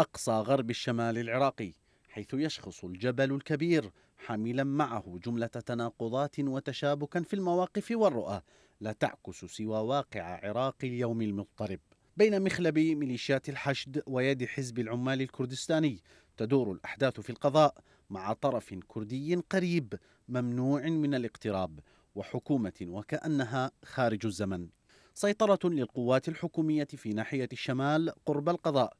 أقصى غرب الشمال العراقي حيث يشخص الجبل الكبير حاملا معه جملة تناقضات وتشابكا في المواقف والرؤى لا تعكس سوى واقع عراق اليوم المضطرب بين مخلب ميليشيات الحشد ويد حزب العمال الكردستاني تدور الأحداث في القضاء مع طرف كردي قريب ممنوع من الاقتراب وحكومة وكأنها خارج الزمن سيطرة للقوات الحكومية في ناحية الشمال قرب القضاء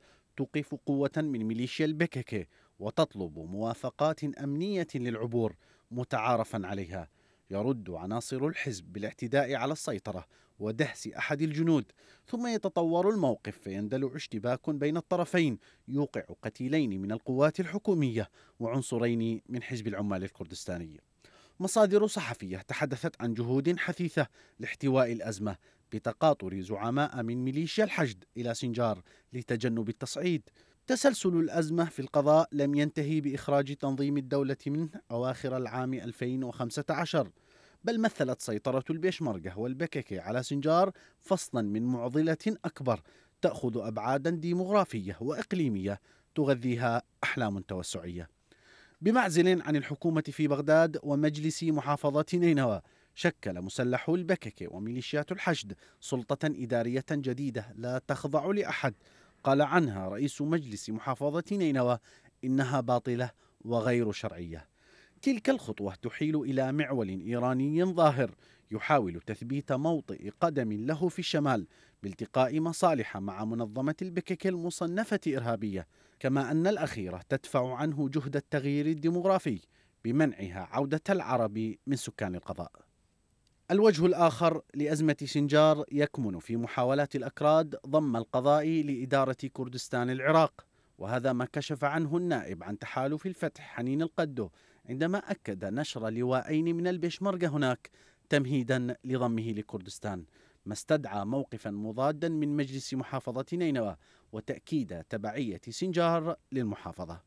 توقف قوة من ميليشيا البككة وتطلب موافقات أمنية للعبور متعارفا عليها يرد عناصر الحزب بالاعتداء على السيطرة ودهس أحد الجنود ثم يتطور الموقف فيندلع اشتباك بين الطرفين يوقع قتيلين من القوات الحكومية وعنصرين من حزب العمال الكردستاني مصادر صحفية تحدثت عن جهود حثيثة لاحتواء الأزمة بتقاطر زعماء من ميليشيا الحشد إلى سنجار لتجنب التصعيد تسلسل الأزمة في القضاء لم ينتهي بإخراج تنظيم الدولة منه أواخر العام 2015 بل مثلت سيطرة البيشمركة والبككة على سنجار فصلا من معضلة أكبر تأخذ أبعادا ديمغرافية وإقليمية تغذيها أحلام توسعية بمعزل عن الحكومة في بغداد ومجلس محافظة نينوى شكل مسلحو البككة وميليشيات الحشد سلطة إدارية جديدة لا تخضع لأحد قال عنها رئيس مجلس محافظة نينوى إنها باطلة وغير شرعية تلك الخطوة تحيل إلى معول إيراني ظاهر يحاول تثبيت موطئ قدم له في الشمال بالتقاء مصالح مع منظمة البكك المصنفة إرهابية كما أن الأخيرة تدفع عنه جهد التغيير الديمغرافي بمنعها عودة العرب من سكان القضاء الوجه الآخر لأزمة سنجار يكمن في محاولات الأكراد ضم القضاء لإدارة كردستان العراق وهذا ما كشف عنه النائب عن تحالف الفتح حنين القدو عندما أكد نشر لواءين من البشمركة هناك تمهيدا لضمه لكردستان ما استدعى موقفا مضادا من مجلس محافظة نينوى وتأكيد تبعية سنجار للمحافظة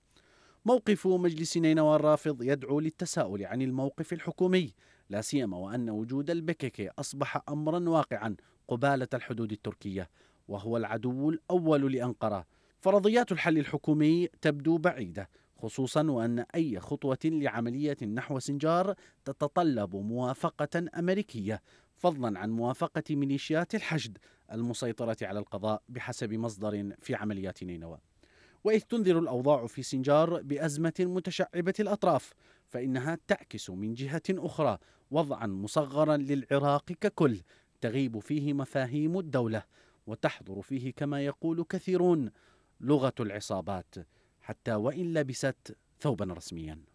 موقف مجلس نينوى الرافض يدعو للتساؤل عن الموقف الحكومي لا سيما وأن وجود البككي أصبح أمرا واقعا قبالة الحدود التركية وهو العدو الأول لأنقرة فرضيات الحل الحكومي تبدو بعيدة خصوصا وأن أي خطوة لعملية نحو سنجار تتطلب موافقة أمريكية فضلا عن موافقة ميليشيات الحشد المسيطرة على القضاء بحسب مصدر في عمليات نينوى وإذ تنذر الأوضاع في سنجار بأزمة متشعبة الأطراف فإنها تعكس من جهة أخرى وضعا مصغرا للعراق ككل تغيب فيه مفاهيم الدولة وتحضر فيه كما يقول كثيرون لغة العصابات حتى وإن لبست ثوبا رسميا